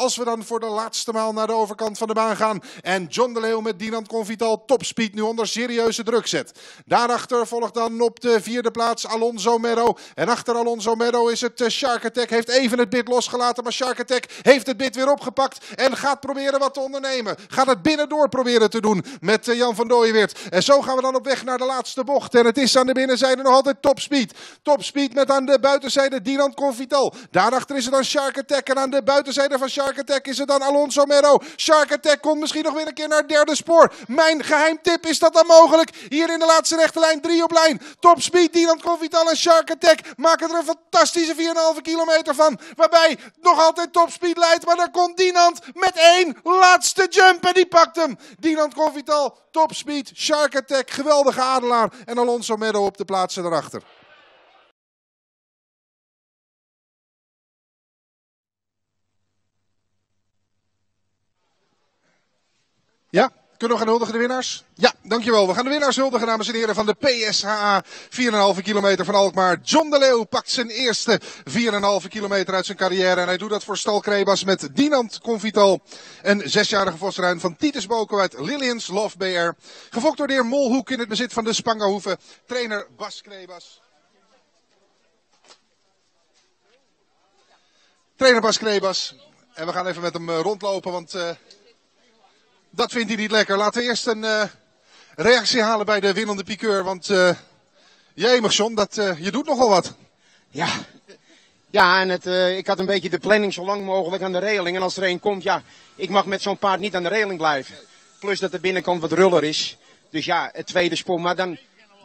Als we dan voor de laatste maal naar de overkant van de baan gaan. En John de Leeuw met Dinant Convital topspeed nu onder serieuze druk zet. Daarachter volgt dan op de vierde plaats Alonso Merro. En achter Alonso Merro is het eh, Shark Attack. Heeft even het bit losgelaten, maar Shark Attack heeft het bit weer opgepakt. En gaat proberen wat te ondernemen. Gaat het binnendoor proberen te doen met eh, Jan van Dooyeweert. En zo gaan we dan op weg naar de laatste bocht. En het is aan de binnenzijde nog altijd topspeed. Topspeed met aan de buitenzijde Dinant Convital. Daarachter is het dan Shark Attack. En aan de buitenzijde van Shark Shark Attack is het dan Alonso Mero. Shark Attack komt misschien nog weer een keer naar het derde spoor. Mijn geheim tip is dat dan mogelijk. Hier in de laatste rechte lijn, drie op lijn. Top speed, Dylan Convital en Shark Attack maken er een fantastische 4,5 kilometer van. Waarbij nog altijd top speed leidt, maar dan komt Dinant met één laatste jump en die pakt hem. Dinant Convital, top speed, Shark Attack, geweldige adelaar en Alonso Mero op de plaatsen erachter. Kunnen we gaan huldigen de winnaars? Ja, dankjewel. We gaan de winnaars huldigen, dames en heren, van de PSHA. 4,5 kilometer van Alkmaar. John de Leeuw pakt zijn eerste 4,5 kilometer uit zijn carrière. En hij doet dat voor Stal Krebas met Dinant Convital. Een zesjarige vosruin van Titus Boko uit Lillians Love BR. Gefokt door de heer Molhoek in het bezit van de Spangerhoeven. Trainer Bas Krebas. Trainer Bas Krebas. En we gaan even met hem eh, rondlopen, want... Eh, dat vindt hij niet lekker. Laten we eerst een eh, reactie halen bij de winnende pikeur. Want uh, eh, Jemerson, dat, eh, je doet nogal wat. Ja, ja en ik had een beetje de planning zo lang mogelijk aan de reling. En als er een komt, ja, ik mag met zo'n paard niet aan de reling blijven. Plus dat de binnenkant wat ruller is. Dus ja, het tweede spoor. Maar dan,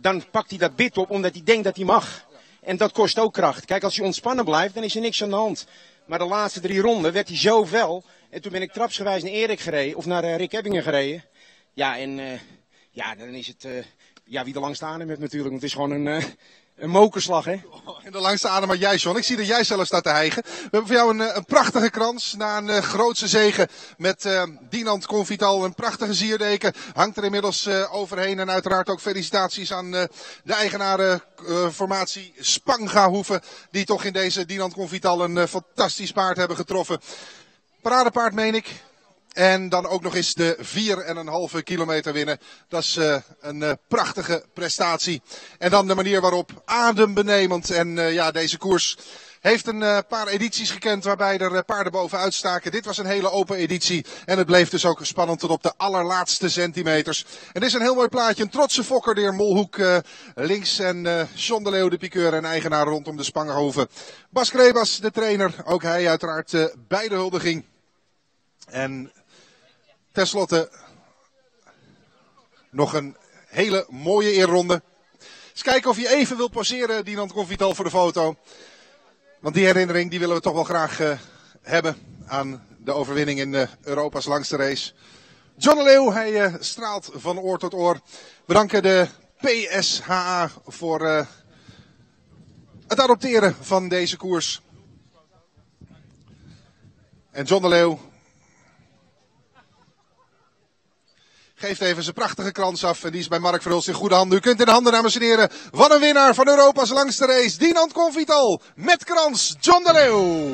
dan pakt hij dat bit op omdat hij denkt dat hij mag. En dat kost ook kracht. Kijk, als hij ontspannen blijft, dan is er niks aan de hand. Maar de laatste drie ronden werd hij zo vel. En toen ben ik trapsgewijs naar Erik gereden, of naar eh, Rick Ebbingen gereden. Ja, en eh, ja, dan is het eh, ja, wie de langste adem heeft natuurlijk. Want het is gewoon een, uh, een mokerslag, hè? Oh, en de langste adem maar jij, John. Ik zie dat jij zelf staat te hijgen. We hebben voor jou een, eh, een prachtige krans na een grootse zegen met Dinant Convital. Een prachtige zierdeken hangt er inmiddels overheen. En uiteraard ook felicitaties aan de eigenarenformatie Hoeven. Die toch in deze Dinant Convital een fantastisch paard hebben getroffen. Paradepaard, meen ik. En dan ook nog eens de 4,5 kilometer winnen. Dat is eh, een eh, prachtige prestatie. En dan de manier waarop adembenemend. En eh, ja, deze koers heeft een paar edities gekend waarbij er paarden bovenuit staken. Dit was een hele open editie. En het bleef dus ook spannend tot op de allerlaatste centimeters. En dit is een heel mooi plaatje. Een trotse fokker, de heer Molhoek links. En uh, John de Leeuw, de piqueur en eigenaar rondom de Spangenhoven. Bas Krebas, de trainer. Ook hij uiteraard uh, bij de huldiging. En Ten slotte nog een hele mooie eerronde. Eens kijken of je even wil passeren, Dinant Convital, voor de foto. Want die herinnering die willen we toch wel graag eh, hebben aan de overwinning in eh, Europa's langste race. John Leeuw, hij eh, straalt van oor tot oor. Bedanken de PSHA voor het adopteren van deze koers. En John de Leeuw, Geeft even zijn prachtige krans af. En die is bij Mark Verhulst in goede handen. U kunt in de handen, dames en heren. Wat een winnaar van Europa's langste race. Dinant Convital. Met krans John de Leeuw.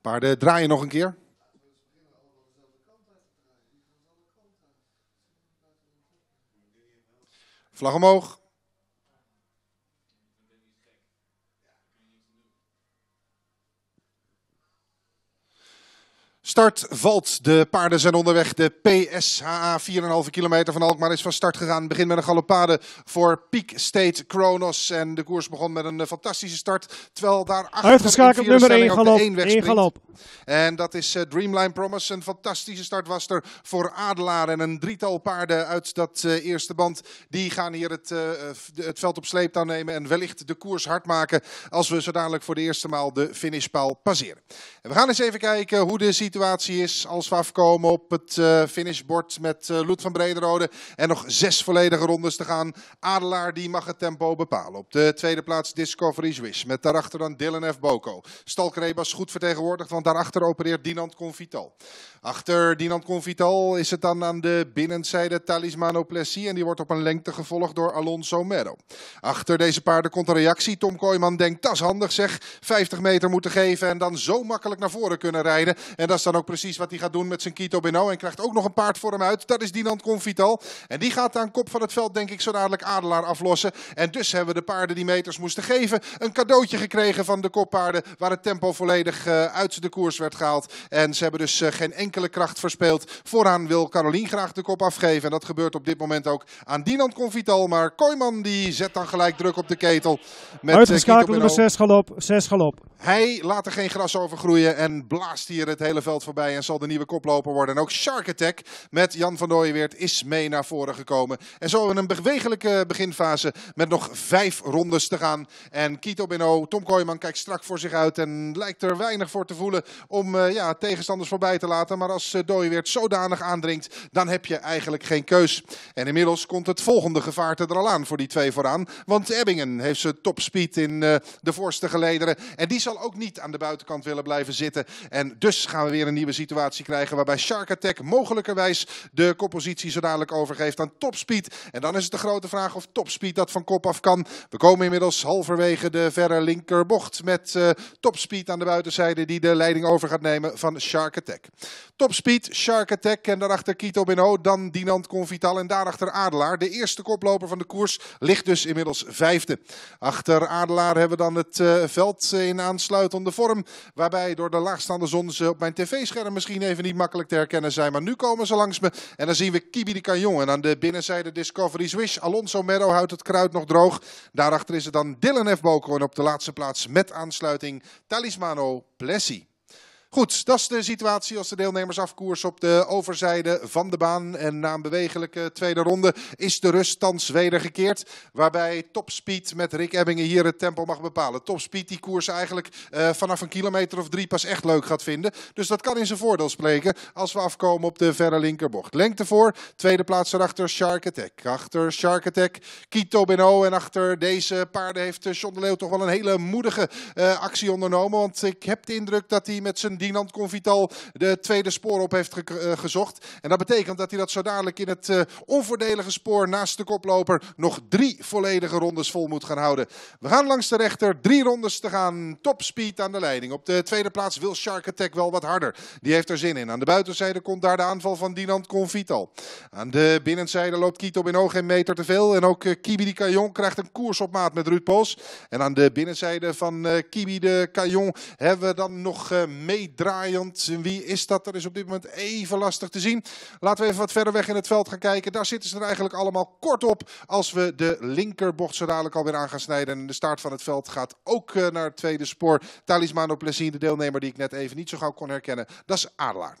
Paarden draaien nog een keer. Vlag omhoog. Start valt. De paarden zijn onderweg. De PSHA 4,5 kilometer van Alkmaar is van start gegaan. Begin met een galoppade voor Peak State Kronos. En de koers begon met een eh, fantastische start. Terwijl daar achter Uitgeschakeld nummer 1 galop. En dat is eh, Dreamline Promise. Een fantastische start was er voor Adelaar. En een drietal paarden uit dat eh, eerste band. Die gaan hier het, het veld op sleeptouw nemen. En wellicht de koers hard maken. Als we zo dadelijk voor de eerste maal de finishpaal passeren. we gaan eens even kijken hoe de situatie is als we afkomen op het eh, finishbord met uh, Loet van Brederode. En nog zes volledige rondes te gaan. Adelaar die mag het tempo bepalen. Op de tweede plaats Discovery Swiss. Met daarachter dan Dylan F. Boko. Stalkrebas goed vertegenwoordigd, want daarachter opereert Dinant Convital. Achter Dinant Convital is het dan aan de binnenzijde Talismano Plessis. En die wordt op een lengte gevolgd door Alonso Mero. Achter deze paarden komt een reactie. Tom Kooijman denkt, dat is handig zeg. 50 meter moeten geven en dan zo makkelijk naar voren kunnen rijden. En dat is dan ook precies wat hij gaat doen met zijn Kito Beno. En krijgt ook nog een paard voor hem uit. Dat is Dinant Convital. En die gaat aan kop van het veld, denk ik, zo dadelijk Adelaar aflossen. En dus hebben we de paarden die meters moesten geven. Een cadeautje gekregen van de koppaarden. Waar het tempo volledig eh, uit de koers werd gehaald. En ze hebben dus eh, geen enkele kracht verspeeld. Vooraan wil Carolien graag de kop afgeven. En dat gebeurt op dit moment ook aan Dinant Convital. Maar Koyman die zet dan gelijk druk op de ketel. Met eh, Uitgeschakeld nummer 6 galop. 6 galop. Hij laat er geen gras over groeien en blaast hier het hele veld voorbij en zal de nieuwe koploper worden. En ook Shark Attack met Jan van Dooyenweert is mee naar voren gekomen. En zo in een bewegelijke beginfase met nog vijf rondes te gaan. En Kito Beno, Tom Kooijman kijkt strak voor zich uit en lijkt er weinig voor te voelen om eh, ja, tegenstanders voorbij te laten. Maar als uh, eh, Dooyeweert zodanig aandringt, dan heb je eigenlijk geen keus. En inmiddels komt het volgende gevaarte er al aan voor die twee vooraan. Want Ebbingen heeft zijn topspeed in eh, de voorste gelederen. En die zal ook niet aan de buitenkant willen blijven zitten. En dus gaan we weer een een nieuwe situatie krijgen waarbij Shark Attack mogelijkerwijs de koppositie zo dadelijk overgeeft aan Topspeed. En dan is het de grote vraag of Topspeed dat van kop af kan. We komen inmiddels halverwege de verre linkerbocht met eh, Topspeed aan de buitenzijde die de leiding over gaat nemen van Shark Attack. Topspeed, Shark Attack en daarachter Kito Beno, dan Dinant Convital en daarachter Adelaar. De eerste koploper van de koers ligt dus inmiddels vijfde. Achter Adelaar hebben we dan het eh, veld in aansluitende vorm waarbij door de laagstaande zon ze op mijn tv tv-scherm misschien even niet makkelijk te herkennen zijn. Maar nu komen ze langs me en dan zien we Kibi de Canyon. En aan de binnenzijde Discovery Swish. Alonso Medo houdt het kruid nog droog. Daarachter is het dan Dylan F. Boko en op de laatste plaats met aansluiting Talismano Plessis. Goed, dat is de situatie als de deelnemers afkoers op de overzijde van de baan. En na een bewegelijke tweede ronde is de rust thans gekeerd, Waarbij Topspeed met Rick Ebbingen hier het tempo mag bepalen. Topspeed die koers eigenlijk eh, vanaf een kilometer of drie pas echt leuk gaat vinden. Dus dat kan in zijn voordeel spreken als we afkomen op de verre linkerbocht. Lengte voor, tweede plaats erachter Shark Attack. Achter Shark Attack, Kito Beno. En achter deze paarden heeft John de Leeuw toch wel een hele moedige eh, actie ondernomen. Want ik heb de indruk dat hij met zijn Dinant Convital de tweede spoor op heeft eh, gezocht. En dat betekent dat hij dat zo dadelijk in het eh, onvoordelige spoor naast de koploper nog drie volledige rondes vol moet gaan houden. We gaan langs de rechter, drie rondes te gaan. Topspeed aan de leiding. Op de tweede plaats wil Shark Attack wel wat harder. Die heeft er zin in. Aan de buitenzijde komt daar de aanval van Dinant Convital. Aan de binnenzijde loopt in hoog geen meter te veel. En ook eh, Kibi de Caillon krijgt een koers op maat met Ruud Pols. En aan de binnenzijde van Kibi de Caillon hebben we dan nog mee draaiend. En Wie is dat? Dat is op dit moment even lastig te zien. Laten we even wat verder weg in het veld gaan kijken. Daar zitten ze er eigenlijk allemaal kort op. Als we de linkerbocht zo dadelijk alweer aan gaan snijden. En de start van het veld gaat ook eh, naar het tweede spoor. Talismano Plessine, de deelnemer die ik net even niet zo gauw kon herkennen. Dat is Adelaar.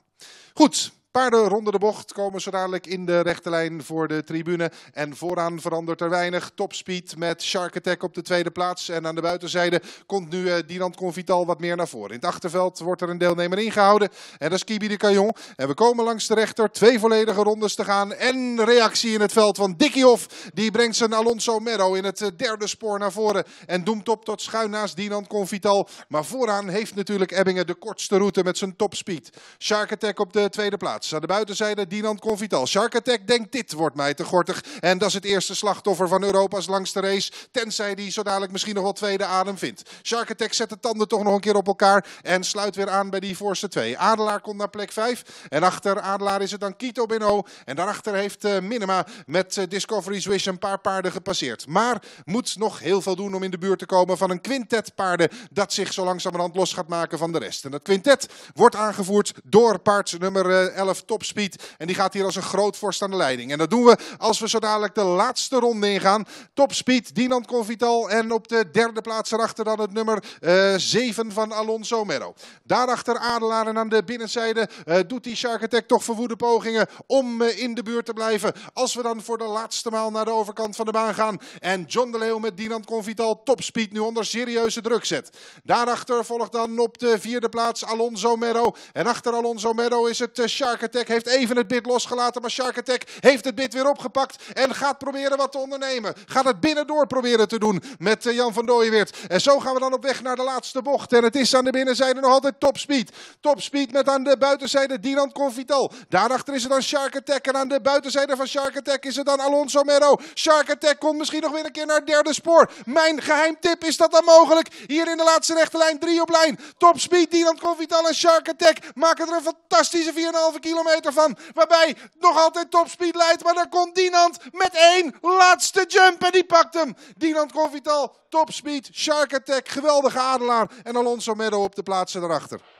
Goed, Paarden ronden de bocht, komen ze dadelijk in de rechte lijn voor de tribune. En vooraan verandert er weinig. Topspeed met Shark Attack op de tweede plaats. En aan de buitenzijde komt nu uh, Dinant Convital wat meer naar voren. In het achterveld wordt er een deelnemer ingehouden. En dat is Kibi de Caillon. En we komen langs de rechter. Twee volledige rondes te gaan. En reactie in het veld van Hoff. Die brengt zijn Alonso Mero in het eh, derde spoor naar voren. En doemt op tot schuin naast Dinant Convital. Maar vooraan heeft natuurlijk Ebbingen de kortste route met zijn topspeed. Shark Attack op de tweede plaats. Aan de buitenzijde Dinant Convital. Shark Attack denkt dit wordt mij te gortig. En dat is het eerste slachtoffer van Europa's langste race. Tenzij die zo dadelijk misschien nog wel tweede adem vindt. Shark Attack zet de tanden toch nog een keer op elkaar. En sluit weer aan bij die voorste twee. Adelaar komt naar plek 5. En achter Adelaar is het dan Kito Bino. En daarachter heeft eh, Minima met eh, Discovery Swish een paar paarden gepasseerd. Maar moet nog heel veel doen om in de buurt te komen van een quintet paarden. Dat zich zo langzamerhand los gaat maken van de rest. En dat quintet wordt aangevoerd door paard nummer 11. Eh, topspeed. En die gaat hier als een groot vorst aan de leiding. En dat doen we als we zo dadelijk de laatste ronde ingaan. Topspeed, Dinant Convital. En op de derde plaats erachter dan het nummer uh, eh, 7 van Alonso Merro. Daarachter Adelaar en aan de binnenzijde eh, doet die Shark Attack toch verwoede pogingen om eh, in de buurt te blijven. Als we dan voor de laatste maal naar de overkant van de baan gaan. En John de Leeuw met Dinant Convital topspeed nu onder serieuze druk zet. Daarachter volgt dan op de vierde plaats Alonso Merro En achter Alonso Merro is het Shark Shark Attack heeft even het bit losgelaten, maar Shark Attack heeft het bit weer opgepakt en gaat proberen wat te ondernemen. Gaat het binnendoor proberen te doen met eh, Jan van Dooyeweert. En zo gaan we dan op weg naar de laatste bocht. En het is aan de binnenzijde nog altijd topspeed. Topspeed met aan de buitenzijde Dinant Convital. Daarachter is het dan Shark Attack en aan de buitenzijde van Shark Attack is het dan Alonso Mero. Shark Attack komt misschien nog weer een keer naar het derde spoor. Mijn geheim tip, is dat dan mogelijk? Hier in de laatste rechte lijn, drie op lijn. Topspeed, Dinant Convital en Shark Attack maken er een fantastische 4,5 keer kilometer van. Waarbij nog altijd topspeed leidt. Maar dan komt Dinant met één laatste jump. En die pakt hem. Dinant Convital, topspeed, shark attack. Geweldige adelaar. En Alonso Medo op de plaatsen erachter.